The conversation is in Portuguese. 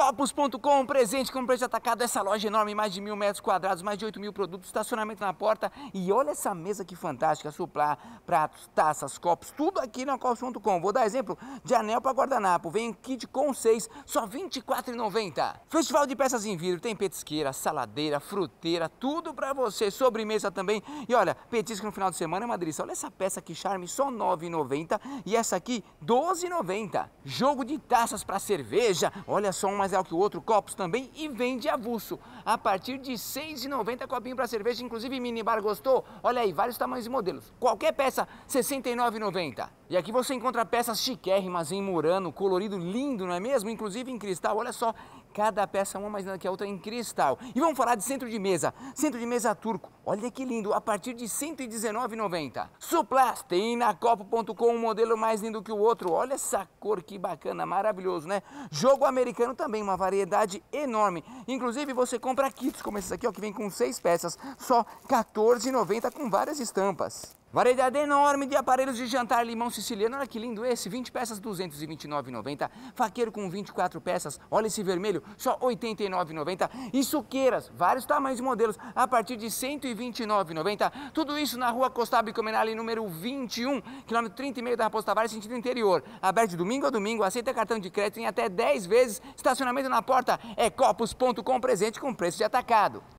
Copos.com, presente com preço atacado, essa loja enorme, mais de mil metros quadrados, mais de 8 mil produtos, estacionamento na porta e olha essa mesa que fantástica, suplar, pratos, taças, copos, tudo aqui na Copos.com. Vou dar exemplo de anel para guardanapo, vem kit com 6, só R$ 24,90. Festival de peças em vidro, tem petisqueira, saladeira, fruteira, tudo para você, sobremesa também. E olha, petisco no final de semana, Madriça, olha essa peça que charme, só R$ 9,90 e essa aqui R$ 12,90. Jogo de taças para cerveja, olha só umas mais real que o outro, Copos também, e vende avulso. A partir de R$ 6,90 copinho para cerveja, inclusive minibar gostou? Olha aí, vários tamanhos e modelos. Qualquer peça, R$ 69,90. E aqui você encontra peças chiquérrimas em murano, colorido lindo, não é mesmo? Inclusive em cristal, olha só, cada peça uma mais linda que a outra em cristal. E vamos falar de centro de mesa, centro de mesa turco. Olha que lindo, a partir de R$ 119,90. Suplas, tem na copo.com um modelo mais lindo que o outro. Olha essa cor que bacana, maravilhoso, né? Jogo americano também tem uma variedade enorme. Inclusive você compra kits como esses aqui, ó, que vem com seis peças, só R$14,90 com várias estampas. Variedade enorme de aparelhos de jantar limão siciliano. Olha que lindo esse, 20 peças, 229,90. Faqueiro com 24 peças, olha esse vermelho, só 89,90. E suqueiras, vários tamanhos e modelos, a partir de 129,90. Tudo isso na rua Costab Comenale, número 21, quilômetro 30 e meio da Raposa Tavares, sentido interior. Aberto de domingo a domingo, aceita cartão de crédito em até 10 vezes. Estacionamento na porta é copos.com, presente com preço de atacado.